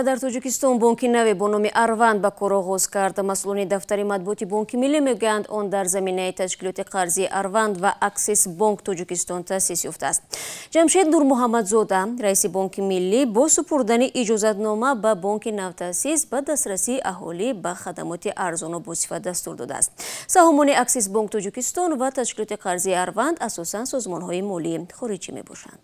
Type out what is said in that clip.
банкҳо дар тоҷикистон бонки наве бо номи арван ба кор оғоз кард масъулони дафтари матбуоти бонки миллӣ мегӯянд он дар заминаи ташкилоти қарзии арван ва аксис бонк тоҷикистон таъсис ёфтааст ҷамшид нурмуҳаммадзода раиси бонки миллӣ бо супурдани иҷозатнома ба бонки навтаъсис ба дастрасии аҳолӣ ба хадамоти арзону босифа дастур додааст саҳомони аксис бонк тоҷикистон ва ташкилоти қарзии арванд асосан созмонҳои молии хориҷӣ мебошанд